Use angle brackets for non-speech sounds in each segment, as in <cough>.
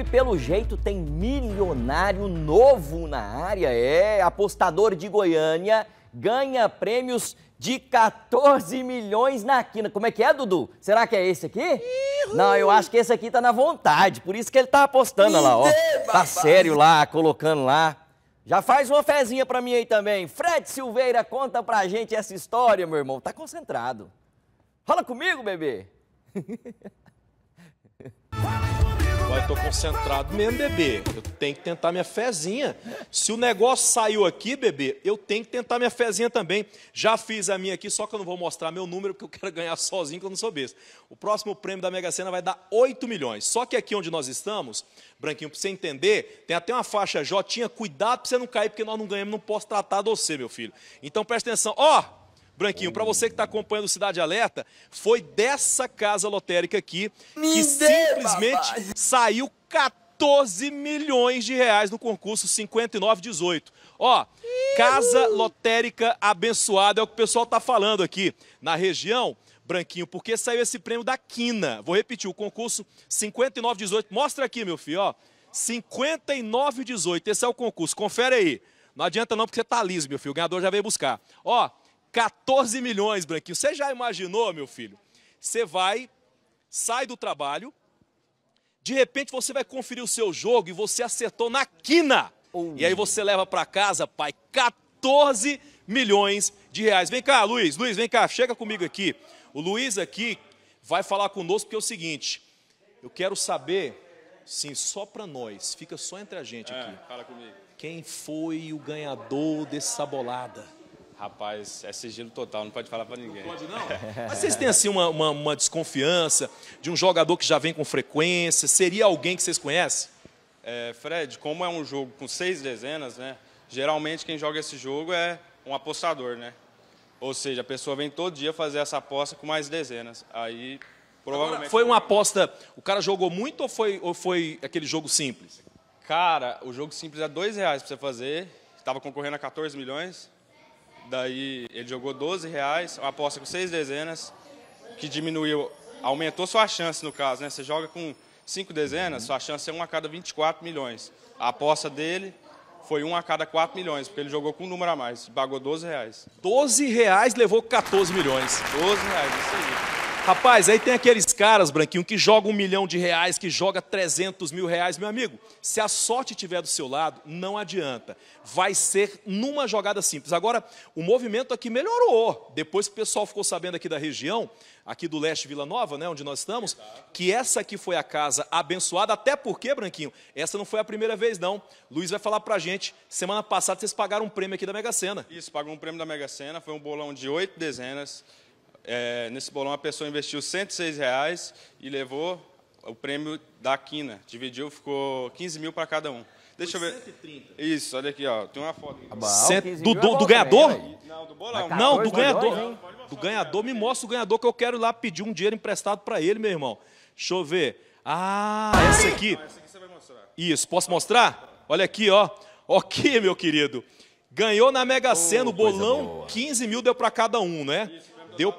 e pelo jeito tem milionário novo na área, é apostador de Goiânia, ganha prêmios de 14 milhões na quina. Como é que é, Dudu? Será que é esse aqui? Não, eu acho que esse aqui tá na vontade, por isso que ele tá apostando lá, ó. Tá sério lá, colocando lá. Já faz uma fezinha pra mim aí também. Fred Silveira, conta pra gente essa história, meu irmão. Tá concentrado. Rola comigo, bebê. <laughs> Agora eu tô concentrado mesmo, bebê. Eu tenho que tentar minha fezinha. Se o negócio saiu aqui, bebê, eu tenho que tentar minha fezinha também. Já fiz a minha aqui, só que eu não vou mostrar meu número, porque eu quero ganhar sozinho, que eu não sou besta. O próximo prêmio da Mega Sena vai dar 8 milhões. Só que aqui onde nós estamos, Branquinho, para você entender, tem até uma faixa Jotinha, cuidado para você não cair, porque nós não ganhamos, não posso tratar de você, meu filho. Então presta atenção. Ó! Oh! Branquinho, para você que está acompanhando o Cidade Alerta, foi dessa casa lotérica aqui Me que simplesmente dê, saiu 14 milhões de reais no concurso 5918. Ó, casa lotérica abençoada, é o que o pessoal está falando aqui na região. Branquinho, porque saiu esse prêmio da Quina. Vou repetir, o concurso 5918. Mostra aqui, meu filho, ó. 5918. Esse é o concurso. Confere aí. Não adianta não, porque você tá liso, meu filho. O ganhador já veio buscar. Ó, 14 milhões, Branquinho. Você já imaginou, meu filho? Você vai, sai do trabalho, de repente você vai conferir o seu jogo e você acertou na quina. Oh. E aí você leva para casa, pai, 14 milhões de reais. Vem cá, Luiz, Luiz, vem cá, chega comigo aqui. O Luiz aqui vai falar conosco porque é o seguinte, eu quero saber, sim, só para nós, fica só entre a gente é, aqui. fala comigo. Quem foi o ganhador dessa bolada? Rapaz, é sigilo total, não pode falar para ninguém. Não pode não? <laughs> Mas vocês têm assim uma, uma, uma, desconfiança de um jogador que já vem com frequência? Seria alguém que vocês conhecem? É, Fred, como é um jogo com seis dezenas, né? Geralmente quem joga esse jogo é um apostador, né? Ou seja, a pessoa vem todo dia fazer essa aposta com mais dezenas. Aí provavelmente. Agora, foi uma aposta. O cara jogou muito ou foi, ou foi aquele jogo simples? Cara, o jogo simples é dois reais para você fazer. Estava concorrendo a 14 milhões. Daí ele jogou 12 reais, uma aposta com seis dezenas, que diminuiu, aumentou sua chance no caso, né? Você joga com cinco dezenas, sua chance é um a cada 24 milhões. A aposta dele foi um a cada 4 milhões, porque ele jogou com um número a mais, pagou 12 reais. 12 reais levou 14 milhões. 12 reais, isso aí. Rapaz, aí tem aqueles caras, Branquinho, que jogam um milhão de reais, que joga 300 mil reais. Meu amigo, se a sorte estiver do seu lado, não adianta. Vai ser numa jogada simples. Agora, o movimento aqui melhorou. Depois que o pessoal ficou sabendo aqui da região, aqui do leste Vila Nova, né, onde nós estamos, que essa aqui foi a casa abençoada. Até porque, Branquinho, essa não foi a primeira vez, não. Luiz vai falar pra gente. Semana passada vocês pagaram um prêmio aqui da Mega Sena. Isso, pagou um prêmio da Mega Sena. Foi um bolão de oito dezenas é, nesse bolão a pessoa investiu 106 reais e levou o prêmio da quina. Dividiu, ficou 15 mil para cada um. Deixa eu ver. 130. Isso, olha aqui, ó. Tem uma foto. Aqui. Do, do, do é ganhador? Não, do bolão. Não, do ganhador. Do ganhador, me mostra o ganhador que eu quero ir lá pedir um dinheiro emprestado para ele, meu irmão. Deixa eu ver. Ah, essa aqui. aqui você vai mostrar. Isso, posso mostrar? Olha aqui, ó. Ok, meu querido. Ganhou na Mega Sena, oh, o bolão, 15 mil deu para cada um, né? Isso, deu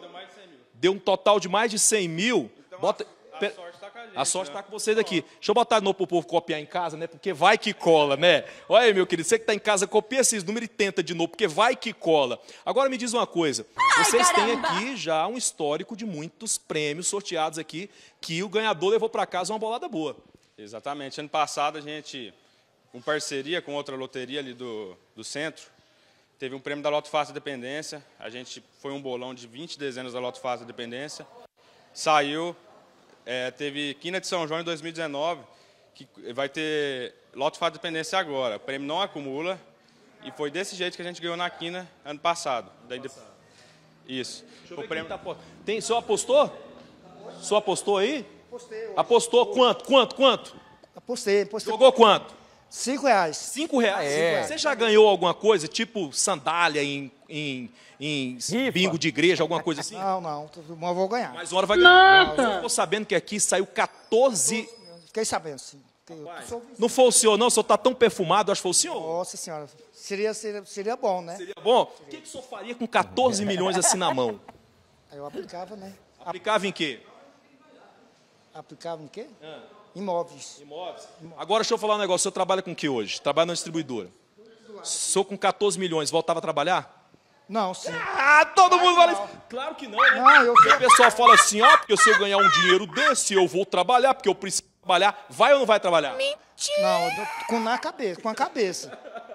deu um total de mais de 100 mil. Então, bota, a, a sorte está com a gente. A sorte está né? Tá com vocês aqui. Deixa eu botar de novo para o povo copiar em casa, né? Porque vai que cola, né? Olha aí, meu querido, você que está em casa, copia esses números e tenta de novo, porque vai que cola. Agora me diz uma coisa. Ai, vocês caramba. têm aqui já um histórico de muitos prêmios sorteados aqui que o ganhador levou para casa uma bolada boa. Exatamente. Ano passado a gente, com parceria com outra loteria ali do, do centro, Teve um prêmio da Loto Fácil Dependência. A gente foi um bolão de 20 dezenas da Loto Fácil Dependência. Saiu. É, teve Quina de São João em 2019, que vai ter Loto Fácil Dependência agora. O prêmio não acumula. E foi desse jeito que a gente ganhou na Quina ano passado. Daí de... Isso. o prêmio... tá... Tem, só apostou? Só apostou aí? Apostei. Apostou quanto? Quanto? Quanto? Apostei, apostei. Jogou quanto? Cinco reais. Cinco reais? Ah, é. Você já ganhou alguma coisa, tipo sandália em, em, em bingo de igreja, alguma coisa assim? Não, não. Mas vou ganhar. Mas uma hora vai ganhar. Nossa. Eu estou sabendo que aqui saiu 14... Fiquei sabendo, sim. Não foi o senhor, não? O senhor está tão perfumado, acho que foi o senhor? Nossa senhora, seria, seria, seria bom, né? Seria bom? Seria. O que, que o senhor faria com 14 milhões assim na mão? Eu aplicava, né? Aplicava em quê? Aplicava em quê? Ah. Imóveis. Imóveis. Agora deixa eu falar um negócio. Você trabalha com o que hoje? Trabalha na distribuidora. Sou com 14 milhões, voltava a trabalhar? Não, sim. Ah, todo mundo fala isso. Claro que não, né? Não, eu sei. O pessoal fala assim, ó, porque se eu ganhar um dinheiro desse, eu vou trabalhar, porque eu preciso trabalhar. Vai ou não vai trabalhar? Mentira! Não, com na cabeça, com a cabeça.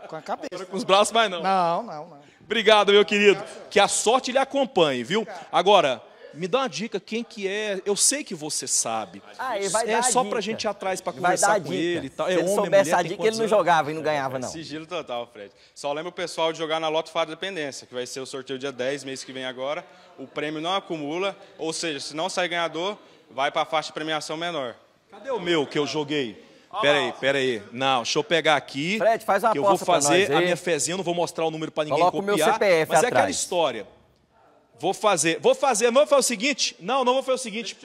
Com a cabeça. Agora com os braços, mas não. Não, não, não. Obrigado, meu querido. Que a sorte lhe acompanhe, viu? Agora, me dá uma dica, quem que é? Eu sei que você sabe. Ah, ele vai é dar só dica. pra gente ir atrás pra conversar com ele e tal. Se é ele homem, soubesse mulher, a dica, ele não jogava e não ganhava, não. É, é sigilo total, Fred. Só lembra o pessoal de jogar na Loto Fada Dependência, que vai ser o sorteio dia 10, mês que vem agora. O prêmio não acumula, ou seja, se não sair ganhador, vai pra faixa de premiação menor. Cadê o meu que eu joguei? Peraí, peraí. Não, deixa eu pegar aqui. Fred, faz uma que eu vou fazer a minha fezinha, não vou mostrar o número para ninguém Coloca copiar. O meu CPF mas atrás. é aquela história. Vou fazer. Vou fazer. Vamos fazer o seguinte. Não, não vou fazer o seguinte.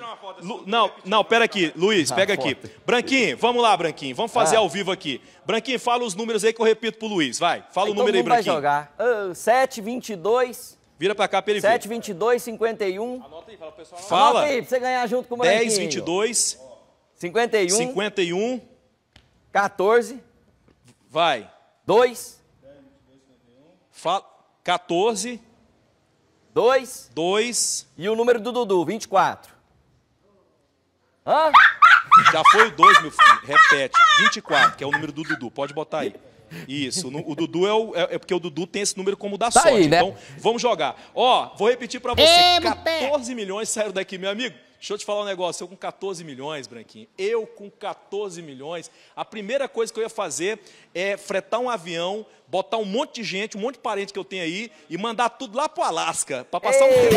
Lu, não, não, pera aqui. Luiz, ah, pega aqui. Branquinho, vamos lá, Branquinho. Vamos fazer ah. ao vivo aqui. Branquinho, fala os números aí que eu repito pro Luiz. Vai. Fala aí o então número aí, Branquinho. vai jogar. Uh, 7, 22... Vira pra cá pra ele 7, 22, 51... Anota aí, fala pro pessoal. Fala. Anota aí, pra você ganhar junto com o Branquinho. 10, 22... 51... 51... 14... Vai. 2... 10, 22, 51... Fala... 14... 2. 2. E o número do Dudu, 24. Hã? Já foi o 2, meu filho. Repete. 24, que é o número do Dudu. Pode botar aí. Isso, o Dudu é, o, é, é, porque o Dudu tem esse número como da tá sorte. Aí, né? Então, vamos jogar. Ó, vou repetir para você. 14 milhões saíram daqui, meu amigo. Deixa eu te falar um negócio, eu com 14 milhões, Branquinho, eu com 14 milhões, a primeira coisa que eu ia fazer é fretar um avião, botar um monte de gente, um monte de parente que eu tenho aí e mandar tudo lá pro Alasca, para passar Ei, um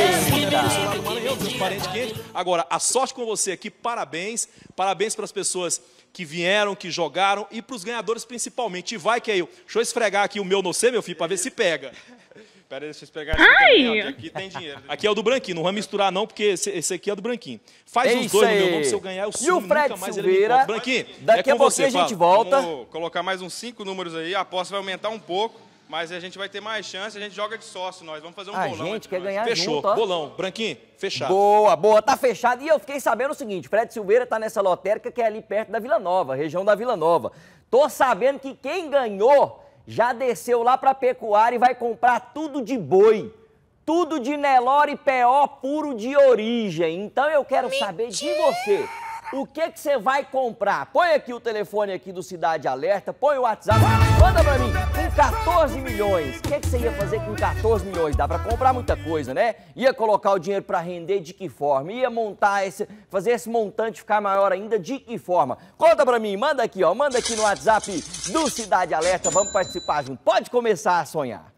tempo. Agora, a sorte com você aqui, parabéns, parabéns para as pessoas que vieram, que jogaram e para os ganhadores principalmente. E vai que aí, deixa eu esfregar aqui o meu no C, meu filho, para ver se pega. Espera, deixa eu pegar aqui. Aqui tem dinheiro. Aqui é o do branquinho, não vai misturar não, porque esse, esse aqui é do branquinho. Faz é os dois aí. no meu nome, se eu ganhar, eu sumo, e o Fred nunca mais Silveira, ele Branquinho, daqui é a você a gente volta. Vou colocar mais uns cinco números aí, a aposta vai aumentar um pouco. Mas a gente vai ter mais chance, a gente joga de sócio nós. Vamos fazer um a bolão. A gente quer nós. ganhar Fechou, junto, bolão. Branquinho, fechado. Boa, boa, tá fechado. E eu fiquei sabendo o seguinte, Fred Silveira tá nessa lotérica que é ali perto da Vila Nova, região da Vila Nova. Tô sabendo que quem ganhou já desceu lá para pecuária e vai comprar tudo de boi. Tudo de Nelore PO puro de origem. Então eu quero Mentira. saber de você. O que que você vai comprar? Põe aqui o telefone aqui do Cidade Alerta, põe o WhatsApp, manda para mim. 14 milhões. O que, é que, você ia fazer com 14 milhões? Dá para comprar muita coisa, né? Ia colocar o dinheiro para render de que forma? Ia montar esse, fazer esse montante ficar maior ainda de que forma? Conta para mim, manda aqui, ó, manda aqui no WhatsApp do Cidade Alerta. Vamos participar junto. Pode começar a sonhar.